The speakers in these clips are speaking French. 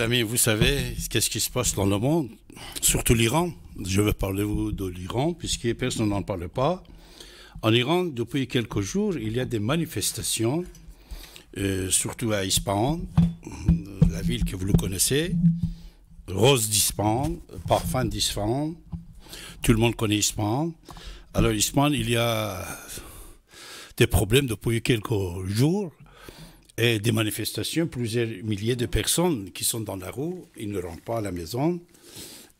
amis, vous savez qu'est-ce qui se passe dans le monde, surtout l'Iran. Je vais parler de l'Iran, puisque personne n'en parle pas. En Iran, depuis quelques jours, il y a des manifestations, euh, surtout à Ispahan, la ville que vous le connaissez, Rose d'Ispahan, Parfum d'Ispahan. Tout le monde connaît Ispahan. Alors, Ispahan, il y a des problèmes depuis quelques jours et des manifestations, plusieurs milliers de personnes qui sont dans la rue, ils ne rentrent pas à la maison.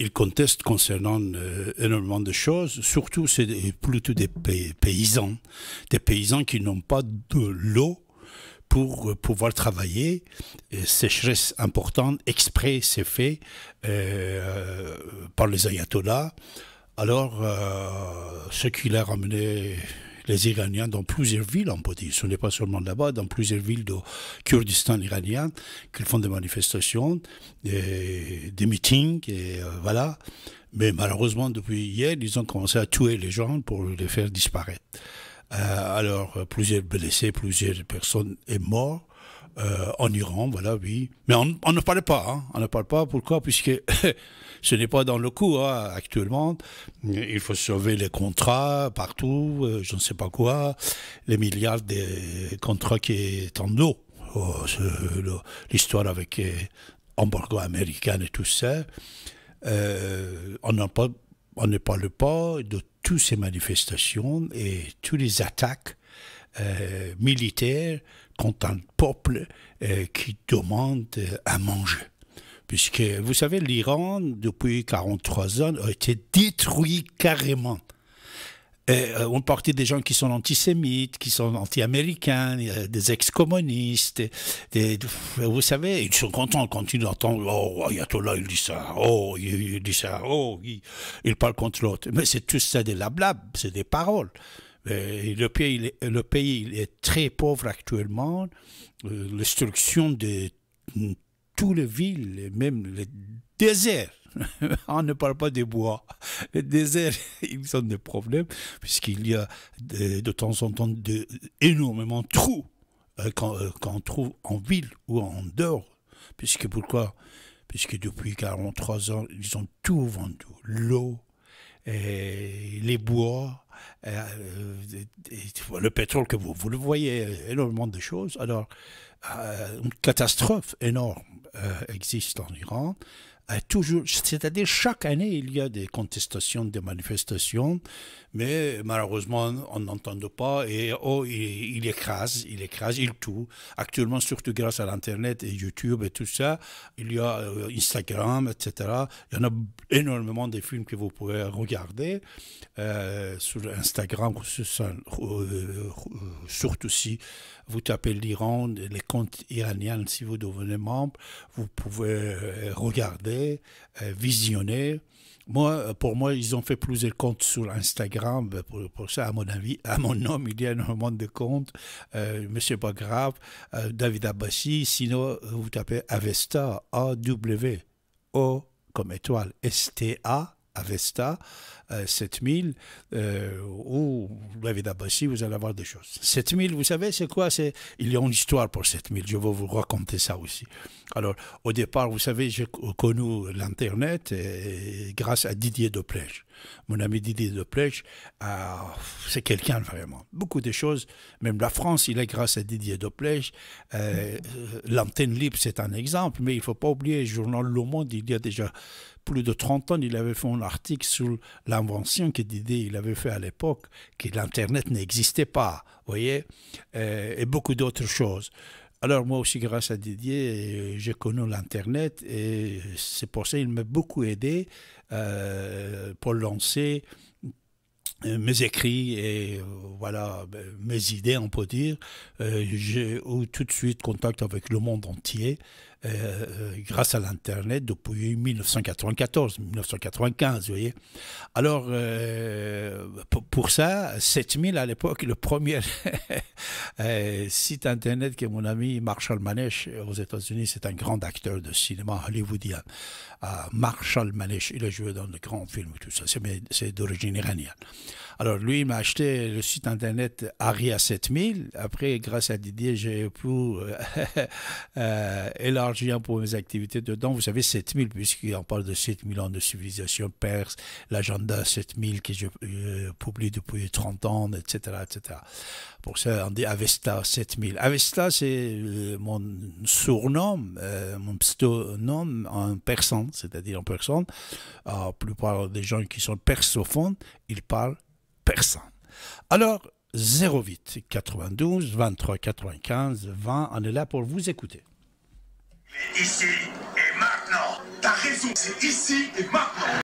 Ils contestent concernant euh, énormément de choses, surtout c'est plutôt des paysans, des paysans qui n'ont pas de l'eau pour euh, pouvoir travailler. sécheresse importante, exprès, c'est fait euh, par les ayatollahs. Alors, ce qui les a amené les Iraniens dans plusieurs villes, en peut Ce n'est pas seulement là-bas, dans plusieurs villes du Kurdistan iranien, qu'ils font des manifestations, des, meetings, et euh, voilà. Mais malheureusement, depuis hier, ils ont commencé à tuer les gens pour les faire disparaître. Euh, alors, plusieurs blessés, plusieurs personnes sont mortes. Euh, en Iran, voilà, oui. Mais on, ne parle pas, hein. on ne parle pas, pourquoi Puisque ce n'est pas dans le coup hein, actuellement. Il faut sauver les contrats partout, euh, je ne sais pas quoi, les milliards de contrats qui sont en oh, eau. L'histoire avec l'embargo euh, américain et tout ça. on ne parle pas de toutes ces manifestations et toutes les attaques militaires contre un peuple euh, qui demande euh, à manger. Puisque, vous savez, l'Iran, depuis 43 ans, a été détruit carrément. Et, euh, on partait des gens qui sont antisémites, qui sont anti-américains, des ex-communistes. vous savez, ils sont contents quand ils entendent Oh, Ayatollah, il dit ça. Oh, il, dit ça. Oh, il, parle contre l'autre. Mais c'est tout ça des la c'est des paroles. Euh, le pays, le pays est très pauvre actuellement. L'instruction euh, de toutes les villes, même le désert, on ne parle pas des bois. Le désert, ils ont des problèmes, puisqu'il y a de, temps en temps de, énormément de trous euh, qu'on trouve en ville ou en dehors. Puisque pourquoi Puisque depuis 43 ans, ils ont tout vendu l'eau, les bois euh, euh, le pétrole que vous, vous le voyez, euh, énormément de choses. Alors, une catastrophe énorme existe en Iran toujours, c'est-à-dire chaque année, il y a des contestations, des manifestations, mais malheureusement, on n'entend pas et oh, il, écrase, il écrase, il tout. Actuellement, surtout grâce à l'Internet et YouTube et tout ça, il y a euh, Instagram, etc. Il y en a énormément de films que vous pouvez regarder euh, sur Instagram, euh, surtout si vous tapez l'Iran, les comptes iraniens, si vous devenez membre, vous pouvez regarder euh, visionner. Moi, euh, pour moi, ils ont fait plus de comptes sur Instagram. Euh, pour, ça, à mon avis, à mon nom, il y a énormément de comptes. monsieur mais c'est pas grave. David Abbassi, sinon, vous tapez Avesta, A-W, O comme étoile, S-T-A, Avesta, 7000, euh, euh ou David si vous allez avoir des choses. 7000, vous savez, c'est quoi c'est, Il y a une histoire pour 7000, je vais vous raconter ça aussi. Alors, au départ, vous savez, j'ai connu l'Internet grâce à Didier Deplèche. Mon ami Didier Deplèche, ah, c'est quelqu'un vraiment. Beaucoup de choses, même la France, il est grâce à Didier Deplèche. Euh, mm-hmm. L'antenne libre, c'est un exemple, mais il ne faut pas oublier, le journal Le Monde, il y a déjà plus de 30 ans, il avait fait un article sur l'invention que Didier il avait fait à l'époque, que l'Internet n'existait pas, voyez, euh, et, beaucoup d'autres choses. Alors moi aussi, grâce à Didier, j'ai connu l'Internet et c'est pour ça qu'il m'a beaucoup aidé euh, pour lancer euh, mes écrits et voilà mes idées, on peut dire. j'ai eu tout de suite contact avec le monde entier. Euh, euh, grâce à l'Internet depuis 1994-1995. vous voyez. Alors, euh, pour, ça, 7000 à l'époque, le premier site Internet que mon ami Marshall Manesh aux États-Unis, c'est un grand acteur de cinéma hollywoodien. Ah, Marshall Manesh, il a joué dans de grands films, tout ça, c'est d'origine iranienne. Alors, lui, il m'a acheté le site Internet Aria 7000. Après, grâce à Didier, j'ai pu euh, pour mes activités dedans. Vous savez, 7000, puisqu'on parle de 7000 ans de civilisation perse, l'agenda 7000 que je publié euh, publie depuis 30 ans, etc., etc. Pour ça, on dit Avesta 7000. Avesta, c'est euh, mon surnom, euh, mon pseudonome en persan, c'est-à-dire en persan. La plupart des gens qui sont persophones, ils parlent persan. Alors, 08 92 23 95 20. On est là pour vous écouter. Ici et maintenant. T'as raison, c'est ici et maintenant.